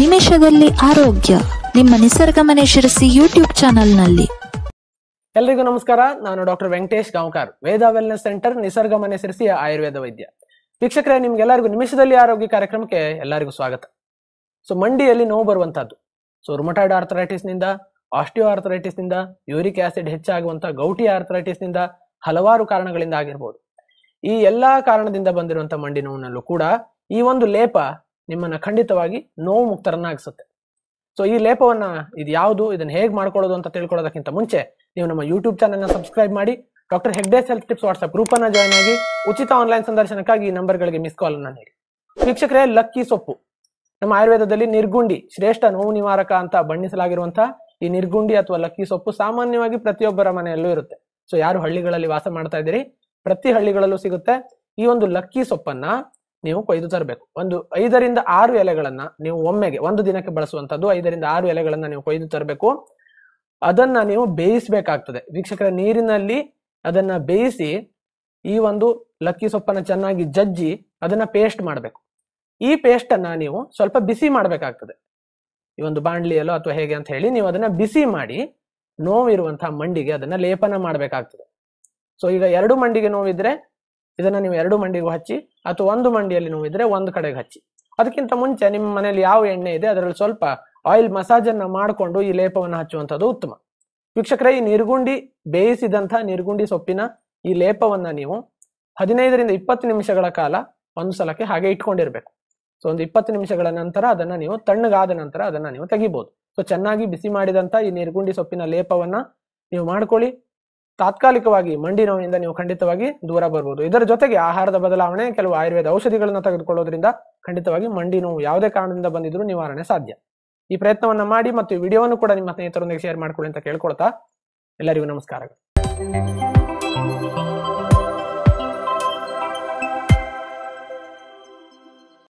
ನಿಮಿಷದಲ್ಲಿ ಆರೋಗ್ಯ ನಿಮ್ಮ ನಿಸರ್ಗಮನೆ ಶಿರಸಿ ಯೂಟ್ಯೂಬ್ ಚಾನೆಲ್ನಲ್ಲಿ ಎಲ್ರಿಗೂ ನಮಸ್ಕಾರ ನಾನು doctor Venkatesh Gaonkar Veda wellness centre ನಿಸರ್ಗಮನೆ ಮನೆ ಆಯುರ್ವೇದ ವೈದ್ಯ ವೀಕ್ಷಕರೇ ನಿಮ್ಗೆಲ್ಲರಿಗೂ ನಿಮಿಷದಲ್ಲಿ ಆರೋಗ್ಯ ಕಾರ್ಯಕ್ರಮಕ್ಕೆ ಎಲ್ಲರಿಗೂ ಸ್ವಾಗತ ಸೊ ಮಂಡಿಯಲ್ಲಿ ನೋವು ಬರುವಂತಹದ್ದು ಸೊ ರುಮಟಾಯ್ಡ್ ಆರ್ಥರೈಟಿಸ್ ನಿಂದ ಆಸ್ಟಿಯೋ ಆರ್ಥರೈಟಿಸ್ ನಿಂದ ಯೂರಿಕ್ ಆಸಿಡ್ ಹೆಚ್ಚಾಗುವಂತಹ ಗೌಟಿ ಆರ್ಥರೈಟಿಸ್ ನಿಂದ ಹಲವಾರು ಕಾರಣಗಳಿಂದ ಆಗಿರ್ಬೋದು ಈ ಎಲ್ಲಾ ಕಾರಣದಿಂದ ಬಂದಿರುವಂತಹ ಮಂಡಿ ನೋವಿನಲ್ಲೂ ಕೂಡ ಈ ಒಂದು ಲೇಪ ನಿಮ್ಮನ್ನು ಖಂಡಿತವಾಗಿ ನೋವು ಮುಕ್ತರನ್ನಾಗಿಸುತ್ತೆ ಸೊ ಈ ಲೇಪವನ್ನು ಇದು ಯಾವುದು ಇದನ್ನು ಹೇಗೆ ಮಾಡ್ಕೊಳ್ಳೋದು ಅಂತ ತಿಳ್ಕೊಳ್ಳೋದಕ್ಕಿಂತ ಮುಂಚೆ ನೀವು ನಮ್ಮ ಯೂಟ್ಯೂಬ್ ಚಾನಲ್ನ ಸಬ್ಸ್ಕ್ರೈಬ್ ಮಾಡಿ doctor Hegde self tips WhatsApp ಗ್ರೂಪನ್ನು ಜಾಯ್ನ್ ಆಗಿ ಉಚಿತ ಆನ್ಲೈನ್ ಸಂದರ್ಶನಕ್ಕಾಗಿ ಈ ನಂಬರ್ಗಳಿಗೆ ಮಿಸ್ ಕಾಲ್ ಅನ್ನು ನೀಡಿ ವೀಕ್ಷಕರೇ ಲಕ್ಕಿ ಸೊಪ್ಪು ನಮ್ಮ ಆಯುರ್ವೇದದಲ್ಲಿ ನಿರ್ಗುಂಡಿ ಶ್ರೇಷ್ಠ ನೋವು ನಿವಾರಕ ಅಂತ ಬಣ್ಣಿಸಲಾಗಿರುವಂತಹ ಈ ನಿರ್ಗುಂಡಿ ಅಥವಾ ಲಕ್ಕಿ ಸೊಪ್ಪು ಸಾಮಾನ್ಯವಾಗಿ ಪ್ರತಿಯೊಬ್ಬರ ಮನೆಯಲ್ಲೂ ಇರುತ್ತೆ ಸೊ ಯಾರು ಹಳ್ಳಿಗಳಲ್ಲಿ ವಾಸ ಮಾಡ್ತಾ ಇದ್ದೀರಿ ಪ್ರತಿ ಹಳ್ಳಿಗಳಲ್ಲೂ ಸಿಗುತ್ತೆ ಈ ಒಂದು ಲಕ್ಕಿ ಸೊಪ್ಪನ್ನ ನೀವು ಕೊಯ್ದು ತರಬೇಕು ಒಂದು ಐದರಿಂದ ಆರು ಎಲೆಗಳನ್ನ ನೀವು ಒಮ್ಮೆಗೆ ಒಂದು ದಿನಕ್ಕೆ ಬಳಸುವಂತದ್ದು ಐದರಿಂದ ಆರು ಎಲೆಗಳನ್ನ ನೀವು ಕೊಯ್ದು ತರಬೇಕು ಅದನ್ನ ನೀವು ಬೇಯಿಸಬೇಕಾಗ್ತದೆ ವೀಕ್ಷಕರ ನೀರಿನಲ್ಲಿ ಅದನ್ನ ಬೇಯಿಸಿ ಈ ಒಂದು ಲಕ್ಕಿ ಸೊಪ್ಪನ್ನ ಚೆನ್ನಾಗಿ ಜಜ್ಜಿ ಅದನ್ನ ಪೇಸ್ಟ್ ಮಾಡಬೇಕು ಈ ಪೇಸ್ಟ್ ಅನ್ನ ನೀವು ಸ್ವಲ್ಪ ಬಿಸಿ ಮಾಡಬೇಕಾಗ್ತದೆ ಈ ಒಂದು ಬಾಂಡ್ಲಿಯಲ್ಲೋ ಅಥವಾ ಹೇಗೆ ಅಂತ ಹೇಳಿ ನೀವು ಅದನ್ನ ಬಿಸಿ ಮಾಡಿ ನೋವಿರುವಂತಹ ಮಂಡಿಗೆ ಅದನ್ನ ಲೇಪನ ಮಾಡಬೇಕಾಗ್ತದೆ ಸೊ ಈಗ ಎರಡು ಮಂಡಿಗೆ ನೋವಿದ್ರೆ ಇದನ್ನ ನೀವು ಎರಡು ಮಂಡಿಗೂ ಹಚ್ಚಿ ಅಥವಾ ಒಂದು ಮಂಡಿಯಲ್ಲಿ ಇದ್ರೆ ಒಂದು ಕಡೆಗೆ ಹಚ್ಚಿ ಅದಕ್ಕಿಂತ ಮುಂಚೆ ನಿಮ್ಮ ಮನೆಯಲ್ಲಿ ಯಾವ ಎಣ್ಣೆ ಇದೆ ಅದರಲ್ಲಿ ಸ್ವಲ್ಪ ಆಯಿಲ್ ಮಸಾಜನ್ನು ಮಾಡಿಕೊಂಡು ಈ ಲೇಪವನ್ನು ಹಚ್ಚುವಂಥದ್ದು ಉತ್ತಮ ವೀಕ್ಷಕರೇ ಈ ನಿರ್ಗುಂಡಿ ಬೇಯಿಸಿದಂತಹ ನಿರ್ಗುಂಡಿ ಸೊಪ್ಪಿನ ಈ ಲೇಪವನ್ನ ನೀವು ಹದಿನೈದರಿಂದ ಇಪ್ಪತ್ತು ನಿಮಿಷಗಳ ಕಾಲ ಒಂದು ಸಲಕ್ಕೆ ಹಾಗೆ ಇಟ್ಕೊಂಡಿರಬೇಕು ಸೊ ಒಂದು ಇಪ್ಪತ್ತು ನಿಮಿಷಗಳ ನಂತರ ಅದನ್ನ ನೀವು ತಣ್ಣಗಾದ ನಂತರ ಅದನ್ನ ನೀವು ತೆಗಿಬಹುದು ಸೊ ಚೆನ್ನಾಗಿ ಬಿಸಿ ಮಾಡಿದಂಥ ಈ ನಿರ್ಗುಂಡಿ ಸೊಪ್ಪಿನ ಲೇಪವನ್ನ ನೀವು ಮಾಡ್ಕೊಳ್ಳಿ ತಾತ್ಕಾಲಿಕವಾಗಿ ಮಂಡಿ ನೋವಿನಿಂದ ನೀವು ಖಂಡಿತವಾಗಿ ದೂರ ಬರಬಹುದು ಇದರ ಜೊತೆಗೆ ಆಹಾರದ ಬದಲಾವಣೆ ಕೆಲವು ಆಯುರ್ವೇದ ಔಷಧಿಗಳನ್ನು ತೆಗೆದುಕೊಳ್ಳೋದ್ರಿಂದ ಖಂಡಿತವಾಗಿ ಮಂಡಿ ನೋವು ಯಾವುದೇ ಕಾರಣದಿಂದ ಬಂದಿದ್ರೂ ನಿವಾರಣೆ ಸಾಧ್ಯ ಈ ಪ್ರಯತ್ನವನ್ನ ಮಾಡಿ ಮತ್ತು ಈ ವಿಡಿಯೋವನ್ನು ಕೂಡ ನಿಮ್ಮ ಸ್ನೇಹಿತರೊಂದಿಗೆ ಶೇರ್ ಮಾಡ್ಕೊಳ್ಳಿ ಅಂತ ಕೇಳ್ಕೊಳ್ತಾ ಎಲ್ಲರಿಗೂ ನಮಸ್ಕಾರಗಳು